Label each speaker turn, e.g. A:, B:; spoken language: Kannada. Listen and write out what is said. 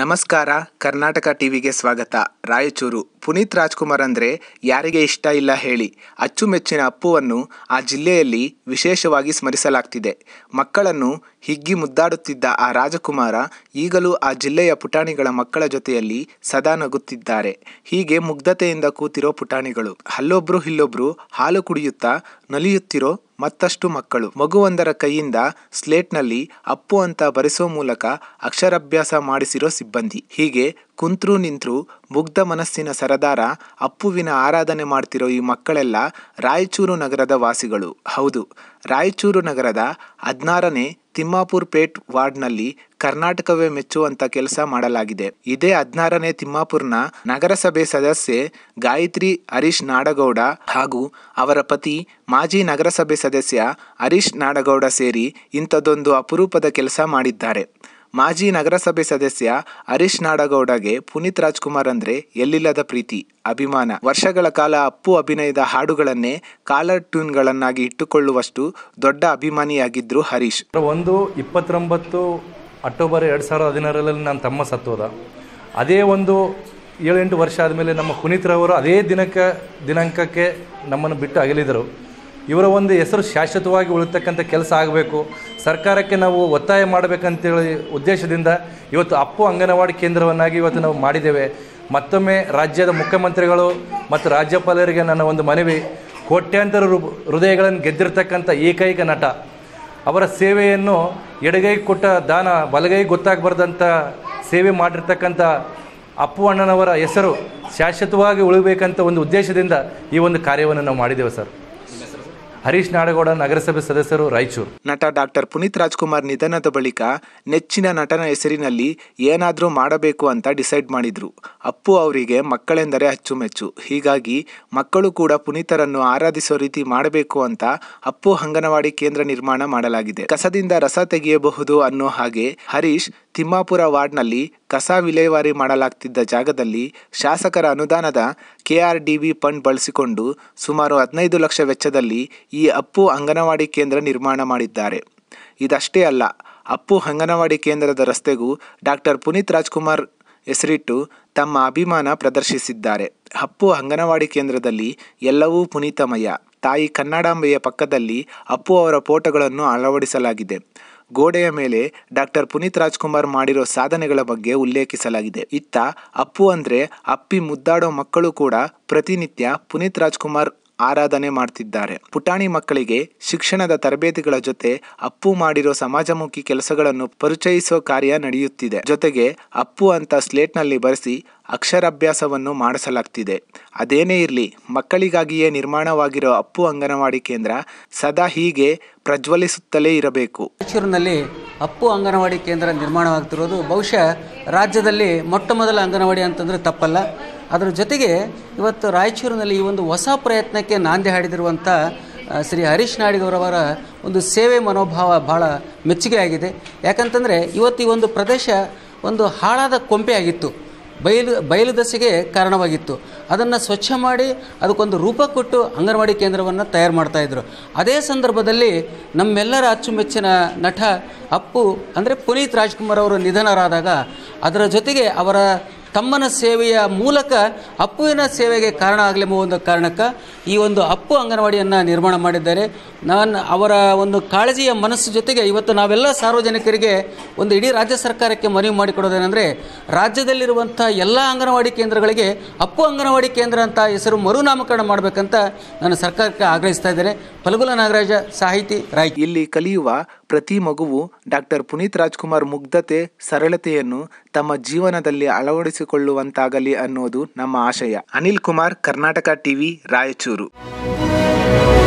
A: ನಮಸ್ಕಾರ ಕರ್ನಾಟಕ ಟಿವಿಗೆ ಸ್ವಾಗತ ರಾಯಚೂರು ಪುನೀತ್ ರಾಜ್ಕುಮಾರ್ ಅಂದರೆ ಯಾರಿಗೆ ಇಷ್ಟ ಇಲ್ಲ ಹೇಳಿ ಅಚ್ಚುಮೆಚ್ಚಿನ ಅಪ್ಪುವನ್ನು ಆ ಜಿಲ್ಲೆಯಲ್ಲಿ ವಿಶೇಷವಾಗಿ ಸ್ಮರಿಸಲಾಗ್ತಿದೆ ಮಕ್ಕಳನ್ನು ಹಿಗ್ಗಿ ಮುದ್ದಾಡುತ್ತಿದ್ದ ಆ ರಾಜಕುಮಾರ ಈಗಲೂ ಆ ಜಿಲ್ಲೆಯ ಪುಟಾಣಿಗಳ ಮಕ್ಕಳ ಜೊತೆಯಲ್ಲಿ ಸದಾ ನಗುತ್ತಿದ್ದಾರೆ ಹೀಗೆ ಮುಗ್ಧತೆಯಿಂದ ಕೂತಿರೋ ಪುಟಾಣಿಗಳು ಅಲ್ಲೊಬ್ರು ಇಲ್ಲೊಬ್ರು ಹಾಲು ಕುಡಿಯುತ್ತಾ ನಲಿಯುತ್ತಿರೋ ಮತ್ತಷ್ಟು ಮಕ್ಕಳು ಮಗುವೊಂದರ ಕೈಯಿಂದ ಸ್ಲೇಟ್ನಲ್ಲಿ ಅಪ್ಪು ಅಂತ ಬರೆಸೋ ಮೂಲಕ ಅಕ್ಷರಾಭ್ಯಾಸ ಮಾಡಿಸಿರೋ ಸಿಬ್ಬಂದಿ ಹೀಗೆ ಕುಂತ್ರು ನಿಂತ್ರು ಮುಗ್ಧ ಮನಸ್ಸಿನ ಸರದಾರ ಅಪ್ಪುವಿನ ಆರಾಧನೆ ಮಾಡ್ತಿರೋ ಈ ಮಕ್ಕಳೆಲ್ಲ ರಾಯಚೂರು ನಗರದ ವಾಸಿಗಳು ಹೌದು ರಾಯಚೂರು ನಗರದ ಹದಿನಾರನೇ ತಿಮ್ಮಾಪುರ್ ಪೇಟ್ ವಾರ್ಡ್ನಲ್ಲಿ ಕರ್ನಾಟಕವೇ ಮೆಚ್ಚುವಂತ ಕೆಲಸ ಮಾಡಲಾಗಿದೆ ಇದೇ ಹದಿನಾರನೇ ತಿಮ್ಮಾಪುರ್ನ ನಗರಸಭೆ ಸದಸ್ಯೆ ಗಾಯತ್ರಿ ಹರೀಶ್ ನಾಡಗೌಡ ಹಾಗೂ ಅವರ ಪತಿ ಮಾಜಿ ನಗರಸಭೆ ಸದಸ್ಯ ಹರೀಶ್ ನಾಡಗೌಡ ಸೇರಿ ಇಂಥದ್ದೊಂದು ಅಪರೂಪದ ಕೆಲಸ ಮಾಡಿದ್ದಾರೆ ಮಾಜಿ ನಗರಸಭೆ ಸದಸ್ಯ ಹರೀಶ್ ನಾಡಗೌಡಗೆ ಪುನೀತ್ ರಾಜ್ಕುಮಾರ್ ಅಂದ್ರೆ ಎಲ್ಲಿಲ್ಲದ ಪ್ರೀತಿ ಅಭಿಮಾನ ವರ್ಷಗಳ ಕಾಲ ಅಪ್ಪು ಅಭಿನಯದ ಹಾಡುಗಳನ್ನೇ ಕಾಲರ್ ಟ್ಯೂನ್ಗಳನ್ನಾಗಿ ಇಟ್ಟುಕೊಳ್ಳುವಷ್ಟು ದೊಡ್ಡ ಅಭಿಮಾನಿಯಾಗಿದ್ರು ಹರೀಶ್ ಒಂದು ಇಪ್ಪತ್ತೊಂಬತ್ತು
B: ಅಕ್ಟೋಬರ್ ಎರಡು ಸಾವಿರದ ಹದಿನಾರರಲ್ಲಿ ನನ್ನ ತಮ್ಮ ಸತ್ತೋದ ಅದೇ ಒಂದು ಏಳೆಂಟು ವರ್ಷ ಆದಮೇಲೆ ನಮ್ಮ ಪುನೀತ್ ರವರು ಅದೇ ದಿನಕ್ಕೆ ದಿನಾಂಕಕ್ಕೆ ನಮ್ಮನ್ನು ಬಿಟ್ಟು ಅಗಲಿದರು ಇವರ ಒಂದು ಹೆಸರು ಶಾಶ್ವತವಾಗಿ ಉಳಿತಕ್ಕಂಥ ಕೆಲಸ ಆಗಬೇಕು ಸರ್ಕಾರಕ್ಕೆ ನಾವು ಒತ್ತಾಯ ಮಾಡಬೇಕಂತೇಳಿ ಉದ್ದೇಶದಿಂದ ಇವತ್ತು ಅಪ್ಪು ಅಂಗನವಾಡಿ ಕೇಂದ್ರವನ್ನಾಗಿ ಇವತ್ತು ನಾವು ಮಾಡಿದ್ದೇವೆ ಮತ್ತೊಮ್ಮೆ ರಾಜ್ಯದ ಮುಖ್ಯಮಂತ್ರಿಗಳು ಮತ್ತು ರಾಜ್ಯಪಾಲರಿಗೆ ನನ್ನ ಒಂದು ಮನವಿ ಕೋಟ್ಯಾಂತರ ರು ಹೃದಯಗಳನ್ನು ಗೆದ್ದಿರ್ತಕ್ಕಂಥ ಏಕೈಕ ನಟ ಅವರ ಸೇವೆಯನ್ನು ಎಡಗೈ ಕೊಟ್ಟ ದಾನ ಬಲಗೈ ಗೊತ್ತಾಗಬಾರ್ದಂಥ ಸೇವೆ ಮಾಡಿರ್ತಕ್ಕಂಥ ಅಪ್ಪು ಅಣ್ಣನವರ ಹೆಸರು ಶಾಶ್ವತವಾಗಿ ಉಳಿಬೇಕಂತ ಒಂದು ಉದ್ದೇಶದಿಂದ
A: ಈ ಒಂದು ಕಾರ್ಯವನ್ನು ನಾವು ಮಾಡಿದ್ದೇವೆ ಸರ್ ಹರೀಶ್ ನಾಡಗೌಡ ನಗರಸಭೆ ಸದಸ್ಯರು ರಾಯಚೂರು ನಟ ಡಾಕ್ಟರ್ ಪುನೀತ್ ರಾಜ್ಕುಮಾರ್ ನಿಧನದ ಬಳಿಕ ನೆಚ್ಚಿನ ನಟನ ಹೆಸರಿನಲ್ಲಿ ಏನಾದರೂ ಮಾಡಬೇಕು ಅಂತ ಡಿಸೈಡ್ ಮಾಡಿದ್ರು ಅಪ್ಪು ಅವರಿಗೆ ಮಕ್ಕಳೆಂದರೆ ಅಚ್ಚುಮೆಚ್ಚು ಹೀಗಾಗಿ ಮಕ್ಕಳು ಕೂಡ ಪುನೀತರನ್ನು ಆರಾಧಿಸುವ ರೀತಿ ಮಾಡಬೇಕು ಅಂತ ಅಪ್ಪು ಅಂಗನವಾಡಿ ಕೇಂದ್ರ ನಿರ್ಮಾಣ ಮಾಡಲಾಗಿದೆ ಕಸದಿಂದ ರಸ ತೆಗೆಯಬಹುದು ಅನ್ನೋ ಹಾಗೆ ಹರೀಶ್ ತಿಮ್ಮಾಪುರ ವಾರ್ಡ್ನಲ್ಲಿ ಕಸ ವಿಲೇವಾರಿ ಮಾಡಲಾಗ್ತಿದ್ದ ಜಾಗದಲ್ಲಿ ಶಾಸಕರ ಅನುದಾನದ ಕೆಆರ್ಡಿಬಿ ಫಂಡ್ ಬಳಸಿಕೊಂಡು ಸುಮಾರು ಹದಿನೈದು ಲಕ್ಷ ವೆಚ್ಚದಲ್ಲಿ ಈ ಅಪ್ಪು ಅಂಗನವಾಡಿ ಕೇಂದ್ರ ನಿರ್ಮಾಣ ಮಾಡಿದ್ದಾರೆ ಇದಷ್ಟೇ ಅಲ್ಲ ಅಪ್ಪು ಅಂಗನವಾಡಿ ಕೇಂದ್ರದ ರಸ್ತೆಗೂ ಡಾಕ್ಟರ್ ಪುನೀತ್ ರಾಜ್ಕುಮಾರ್ ಹೆಸರಿಟ್ಟು ತಮ್ಮ ಅಭಿಮಾನ ಪ್ರದರ್ಶಿಸಿದ್ದಾರೆ ಅಪ್ಪು ಅಂಗನವಾಡಿ ಕೇಂದ್ರದಲ್ಲಿ ಎಲ್ಲವೂ ಪುನೀತಮಯ ತಾಯಿ ಕನ್ನಡಾಂಬೆಯ ಪಕ್ಕದಲ್ಲಿ ಅಪ್ಪು ಅವರ ಫೋಟೋಗಳನ್ನು ಅಳವಡಿಸಲಾಗಿದೆ ಗೋಡೆಯ ಮೇಲೆ ಡಾಕ್ಟರ್ ಪುನೀತ್ ರಾಜ್ಕುಮಾರ್ ಮಾಡಿರೋ ಸಾಧನೆಗಳ ಬಗ್ಗೆ ಉಲ್ಲೇಖಿಸಲಾಗಿದೆ ಇತ್ತ ಅಪ್ಪು ಅಂದ್ರೆ ಅಪ್ಪಿ ಮುದ್ದಾಡೋ ಮಕ್ಕಳು ಕೂಡ ಪ್ರತಿನಿತ್ಯ ಪುನೀತ್ ರಾಜ್ಕುಮಾರ್ ಆರಾಧನೆ ಮಾಡ್ತಿದ್ದಾರೆ ಪುಟಾಣಿ ಮಕ್ಕಳಿಗೆ ಶಿಕ್ಷಣದ ತರಬೇತಿಗಳ ಜೊತೆ ಅಪ್ಪು ಮಾಡಿರೋ ಸಮಾಜಮುಖಿ ಕೆಲಸಗಳನ್ನು ಪರಿಚಯಿಸೋ ಕಾರ್ಯ ನಡೆಯುತ್ತಿದೆ ಜೊತೆಗೆ ಅಪ್ಪು ಅಂತ ಸ್ಲೇಟ್ನಲ್ಲಿ ಬರೆಸಿ ಅಕ್ಷರಾಭ್ಯಾಸವನ್ನು ಮಾಡಿಸಲಾಗ್ತಿದೆ ಅದೇನೇ ಇರಲಿ ಮಕ್ಕಳಿಗಾಗಿಯೇ ನಿರ್ಮಾಣವಾಗಿರೋ ಅಪ್ಪು ಅಂಗನವಾಡಿ ಕೇಂದ್ರ ಸದಾ ಹೀಗೆ ಪ್ರಜ್ವಲಿಸುತ್ತಲೇ ಇರಬೇಕು
C: ರಾಯಚೂರಿನಲ್ಲಿ ಅಪ್ಪು ಅಂಗನವಾಡಿ ಕೇಂದ್ರ ನಿರ್ಮಾಣವಾಗ್ತಿರೋದು ಬಹುಶಃ ರಾಜ್ಯದಲ್ಲಿ ಮೊಟ್ಟ ಮೊದಲ ಅಂಗನವಾಡಿ ಅಂತಂದರೆ ತಪ್ಪಲ್ಲ ಅದರ ಜೊತೆಗೆ ಇವತ್ತು ರಾಯಚೂರಿನಲ್ಲಿ ಈ ಒಂದು ಹೊಸ ಪ್ರಯತ್ನಕ್ಕೆ ನಾಂದಿ ಹಾಡಿದಿರುವಂಥ ಶ್ರೀ ಹರೀಶ್ ನಾಡಿಗೌರವರ ಒಂದು ಸೇವೆ ಮನೋಭಾವ ಭಾಳ ಆಗಿದೆ ಯಾಕಂತಂದರೆ ಇವತ್ತು ಈ ಒಂದು ಪ್ರದೇಶ ಒಂದು ಹಾಳಾದ ಕೊಂಪೆಯಾಗಿತ್ತು ಬಯಲು ಬಯಲು ದಸೆಗೆ ಕಾರಣವಾಗಿತ್ತು ಅದನ್ನು ಸ್ವಚ್ಛ ಮಾಡಿ ಅದಕ್ಕೊಂದು ರೂಪ ಕೊಟ್ಟು ಅಂಗನವಾಡಿ ಕೇಂದ್ರವನ್ನು ತಯಾರು ಮಾಡ್ತಾಯಿದ್ರು ಅದೇ ಸಂದರ್ಭದಲ್ಲಿ ನಮ್ಮೆಲ್ಲರ ಅಚ್ಚುಮೆಚ್ಚಿನ ನಟ ಅಪ್ಪು ಅಂದರೆ ಪುನೀತ್ ರಾಜ್ಕುಮಾರ್ ಅವರು ನಿಧನರಾದಾಗ ಅದರ ಜೊತೆಗೆ ಅವರ ತಮ್ಮನ ಸೇವೆಯ ಮೂಲಕ ಅಪ್ಪುವಿನ ಸೇವೆಗೆ ಕಾರಣ ಆಗಲೆಂಬ ಒಂದು ಕಾರಣಕ್ಕೆ ಈ ಒಂದು ಅಪ್ಪು ಅಂಗನವಾಡಿಯನ್ನು ನಿರ್ಮಾಣ ಮಾಡಿದ್ದಾರೆ ನಾನು ಅವರ ಒಂದು ಕಾಳಜಿಯ ಮನಸ್ಸು ಜೊತೆಗೆ ಇವತ್ತು ನಾವೆಲ್ಲ ಸಾರ್ವಜನಿಕರಿಗೆ ಒಂದು ಇಡೀ ರಾಜ್ಯ ಸರ್ಕಾರಕ್ಕೆ ಮನವಿ ಮಾಡಿಕೊಡೋದೇನೆಂದರೆ ರಾಜ್ಯದಲ್ಲಿರುವಂಥ ಎಲ್ಲ ಅಂಗನವಾಡಿ ಕೇಂದ್ರಗಳಿಗೆ ಅಪ್ಪು ಅಂಗನವಾಡಿ ಕೇಂದ್ರ ಅಂತ ಹೆಸರು ಮರುನಾಮಕರಣ
A: ಮಾಡಬೇಕಂತ ನಾನು ಸರ್ಕಾರಕ್ಕೆ ಆಗ್ರಹಿಸ್ತಾ ಇದ್ದೇನೆ ಫಲಗುಲ ನಾಗರಾಜ ಸಾಹಿತಿ ರಾಯ್ ಇಲ್ಲಿ ಕಲಿಯುವ ಪ್ರತಿ ಮಗುವು ಡಾಕ್ಟರ್ ಪುನೀತ್ ರಾಜ್ಕುಮಾರ್ ಮುಗ್ಧತೆ ಸರಳತೆಯನ್ನು ತಮ್ಮ ಜೀವನದಲ್ಲಿ ಅಳವಡಿಸಿಕೊಳ್ಳುವಂತಾಗಲಿ ಅನ್ನೋದು ನಮ್ಮ ಆಶಯ ಅನಿಲ್ ಕುಮಾರ್ ಕರ್ನಾಟಕ ಟಿವಿ ರಾಯಚೂರು